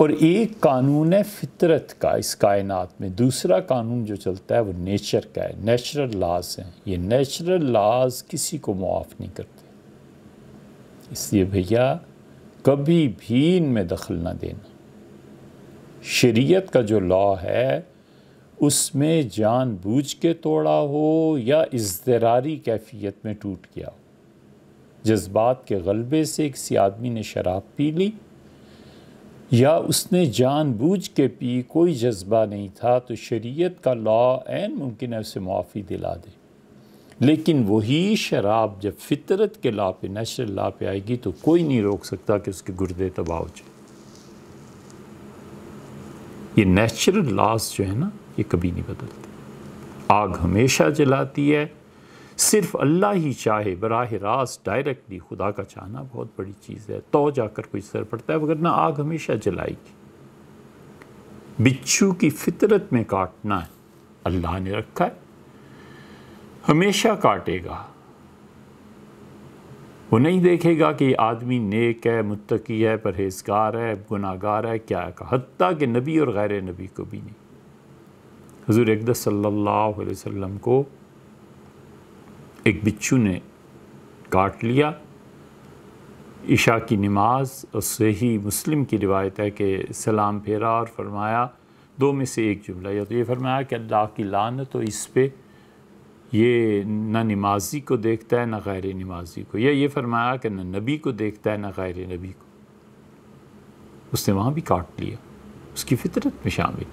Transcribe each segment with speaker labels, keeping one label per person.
Speaker 1: और एक कानून है फितरत का इस कायनात में दूसरा कानून जो चलता है वो नेचर का है नेचुरल लाज हैं ये नेचुरल लाज किसी को मुआफ़ नहीं करते इसलिए भैया कभी भी इनमें दखल ना देना शरीयत का जो लॉ है उसमें जानबूझ के तोड़ा हो या इसदरारी कैफियत में टूट गया हो जज्बात के गलबे से किसी आदमी ने शराब पी ली या उसने जानबूझ के पी कोई जज्बा नहीं था तो शरीयत का लॉ एन मुमकिन है उसे मुआफ़ी दिला दे लेकिन वही शराब जब फितरत के ला पे नेचुरल ला पे आएगी तो कोई नहीं रोक सकता कि उसके गुर्दे तबाह हो जाए ये नेचुरल लॉस जो है ना ये कभी नहीं बदलते आग हमेशा जलाती है सिर्फ अल्लाह ही चाहे बरह रास्त डायरेक्टली खुदा का चाहना बहुत बड़ी चीज़ है तो जाकर कोई सर पड़ता है वगरना आग हमेशा जलाएगी बिच्छू की फितरत में काटना है अल्लाह ने रखा है हमेशा काटेगा वो नहीं देखेगा कि आदमी नेक है मुतकी है परहेजगार है गुनागार है क्या है हती के नबी और गैर नबी को भी नहीं हजूर अकदस सल्लल्लाहु अलैहि वसल्लम को एक बिच्छू ने काट लिया ईशा की नमाज उससे ही मुस्लिम की रिवायत है कि सलाम फेरा और फरमाया दो में से एक जुमला या तो ये फरमाया कि अल्लाह की लान तो इस पर ये न नमाजी को देखता है ना गैर नमाजी को या ये फरमाया कि न नबी को देखता है ना गैर नबी को उसने वहाँ भी काट लिया उसकी फितरत में शामिल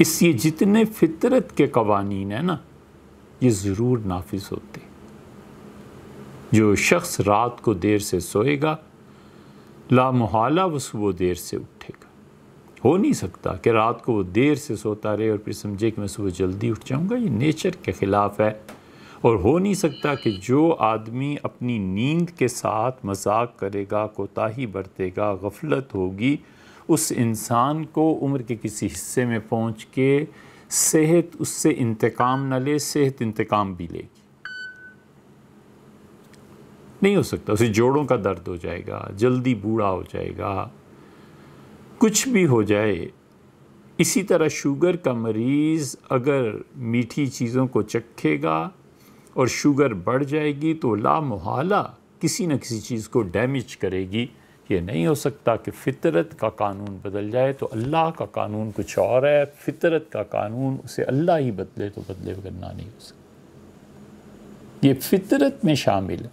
Speaker 1: इसलिए जितने फितरत के कवानीन हैं ना ये ज़रूर नाफिज होती जो शख्स रात को देर से सोएगा लामहाला वो सुबह देर से उठेगा हो नहीं सकता कि रात को वो देर से सोता रहे और फिर समझे कि मैं सुबह जल्दी उठ जाऊँगा ये नेचर के ख़िलाफ़ है और हो नहीं सकता कि जो आदमी अपनी नींद के साथ मजाक करेगा कोताही बरतेगा गफलत होगी उस इंसान को उम्र के किसी हिस्से में पहुंच के सेहत उससे इंतकाम ना ले सेहत इंतकाम भी लेगी नहीं हो सकता उसे जोड़ों का दर्द हो जाएगा जल्दी बूढ़ा हो जाएगा कुछ भी हो जाए इसी तरह शुगर का मरीज़ अगर मीठी चीज़ों को चखेगा और शुगर बढ़ जाएगी तो ला मुहाला किसी न किसी चीज़ को डैमेज करेगी ये नहीं हो सकता कि फितरत का कानून बदल जाए तो अल्लाह का कानून कुछ और है फितरत का कानून उसे अल्लाह ही बदले तो बदले वगरना नहीं हो सकता ये फितरत में शामिल है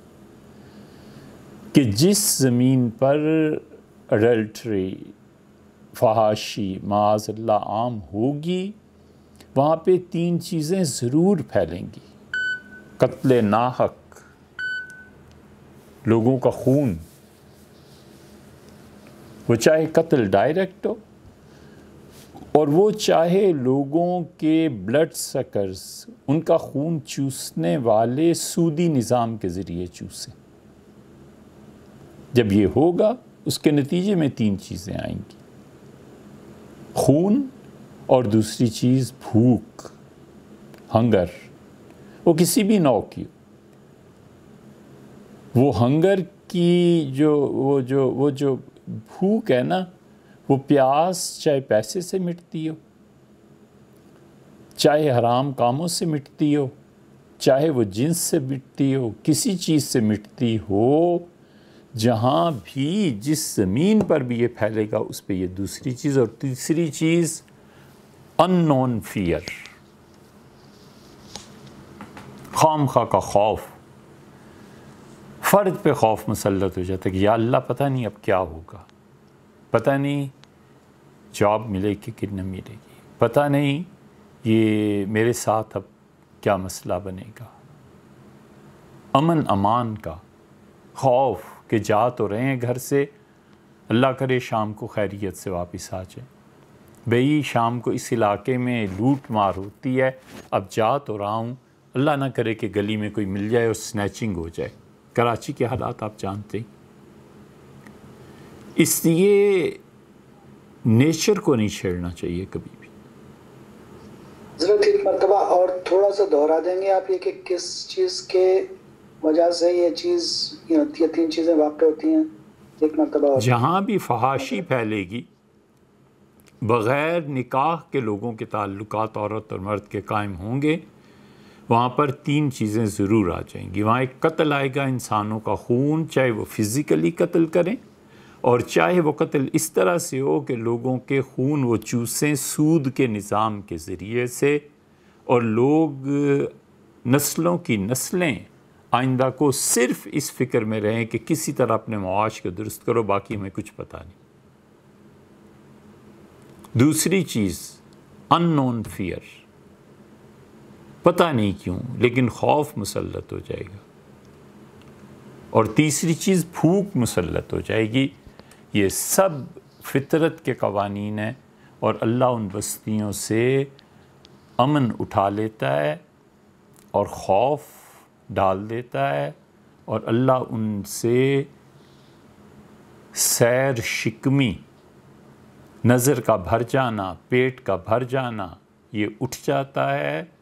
Speaker 1: कि जिस ज़मीन पर अडल्ट्री फहाशी माजल्ला आम होगी वहाँ पे तीन चीज़ें ज़रूर फैलेंगी कत्ल नाहक लोगों का खून वो चाहे कत्ल डायरेक्ट हो और वो चाहे लोगों के ब्लड सकर्स उनका खून चूसने वाले सूदी निज़ाम के ज़रिए चूसें जब ये होगा उसके नतीजे में तीन चीज़ें आएंगी खून और दूसरी चीज़ भूख हंगर वो किसी भी नौ की वो हंगर की जो वो जो वो जो भूख है ना वो प्यास चाहे पैसे से मिटती हो चाहे हराम कामों से मिटती हो चाहे वो जिन्स से मिटती हो किसी चीज़ से मिटती हो जहाँ भी जिस ज़मीन पर भी ये फैलेगा उस पर ये दूसरी चीज़ और तीसरी चीज़ अननोन फियर खाम खा का खौफ फ़र्द पे खौफ मुसलत हो जाता है कि या अल्लाह पता नहीं अब क्या होगा पता नहीं जॉब मिलेगी कि न मिलेगी पता नहीं ये मेरे साथ अब क्या मसला बनेगा अमन अमान का खौफ के जा तो रहे हैं घर से अल्लाह करे शाम को खैरियत से वापस आ जाए भई शाम को इस इलाके में लूट मार होती है अब जा तो रहा हूँ अल्लाह ना करे कि गली में कोई मिल जाए और स्नैचिंग हो जाए कराची के हालात आप जानते हैं इसलिए नेचर को नहीं छेड़ना चाहिए कभी भी एक मरतबा और थोड़ा सा दोहरा देंगे आप ये कि किस चीज़ के वजह से ये चीज़ ये तीन चीज़ें वाक़ होती हैं एक मरतबा जहाँ भी फहाशी फैलेगी बग़ैर निकाह के लोगों के ताल्लुकात औरत और मर्द के कायम होंगे वहाँ पर तीन चीज़ें ज़रूर आ जाएंगी वहाँ एक कत्ल आएगा इंसानों का खून चाहे वो फिज़िकली कत्ल करें और चाहे वो कत्ल इस तरह से हो कि लोगों के खून वो चूसें सूद के निज़ाम के ज़रिए से और लोग नस्लों की नस्लें आइंदा को सिर्फ इस फिक्र में रहें कि किसी तरह अपने मुआश को दुरुस्त करो बाकी हमें कुछ पता नहीं दूसरी चीज़ नोन फियर पता नहीं क्यों लेकिन खौफ मुसलत हो जाएगा और तीसरी चीज़ भूख मुसलत हो जाएगी ये सब फितरत के कवानीन हैं और अल्लाह उन बस्तियों से अमन उठा लेता है और खौफ डाल देता है और अल्लाह उनसे सैर शिकमी नज़र का भर जाना पेट का भर जाना ये उठ जाता है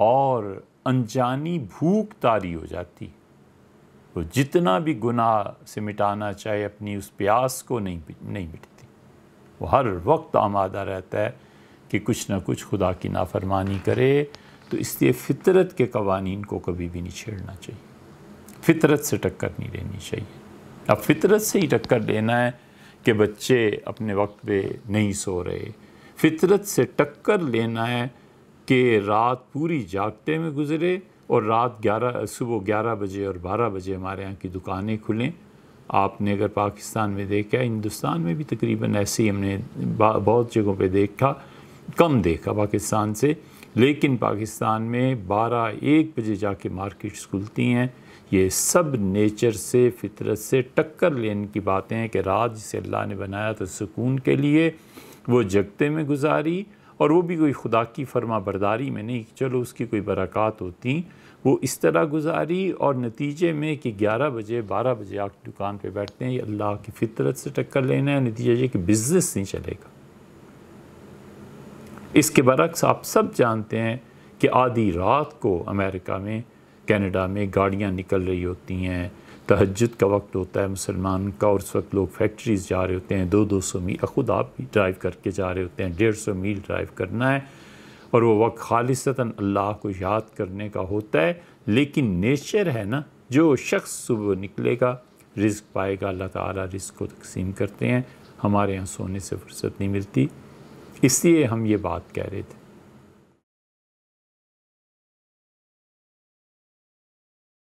Speaker 1: और अनजानी भूख तारी हो जाती वो तो जितना भी गुनाह से मिटाना चाहे अपनी उस प्यास को नहीं नहीं मिटती वो हर वक्त आमादा रहता है कि कुछ ना कुछ खुदा की नाफरमानी करे तो इसलिए फितरत के कवानीन को कभी भी नहीं छेड़ना चाहिए फितरत से टक्कर नहीं लेनी चाहिए अब फितरत से ही टक्कर लेना है कि बच्चे अपने वक्त पे नहीं सो रहे फितरत से टक्कर लेना है कि रात पूरी जागते में गुजरे और रात ग्यारह सुबह ग्यारह बजे और बारह बजे हमारे यहाँ की दुकानें खुलें आपने अगर पाकिस्तान में देखा हिंदुस्तान में भी तकरीबन ऐसे ही हमने बहुत जगहों पे देखा कम देखा पाकिस्तान से लेकिन पाकिस्तान में 12 एक बजे जाके मार्केट्स खुलती हैं ये सब नेचर से फितरत से टक्कर लेने की बातें हैं कि रात जिसे अल्लाह ने बनाया था सुकून के लिए वो जगते में गुजारी और वो भी कोई खुदा की फरमा बरदारी में नहीं चलो उसकी कोई बरक़ात होती वो इस तरह गुजारी और नतीजे में कि ग्यारह बजे बारह बजे आप दुकान पर बैठते हैं अल्लाह की फितरत से टक्कर लेना है नतीजा ये कि बिज़नेस नहीं चलेगा इसके बरक्स आप सब जानते हैं कि आधी रात को अमेरिका में कनाडा में गाड़ियाँ निकल रही होती हैं तहजद का वक्त होता है मुसलमान का और उस वक्त लोग फैक्ट्रीज़ जा रहे होते हैं दो दो सौ मील खुद आप भी ड्राइव करके जा रहे होते हैं डेढ़ सौ मील ड्राइव करना है और वह वक्त खालिसता अल्लाह को याद करने का होता है लेकिन नेचर है ना जो शख्स सुबह निकलेगा रिस्क पाएगा अल्लाह ताला रिस्क को तकसीम करते हैं हमारे यहाँ सोने से फुर्सत नहीं मिलती इसलिए हम ये बात कह रहे थे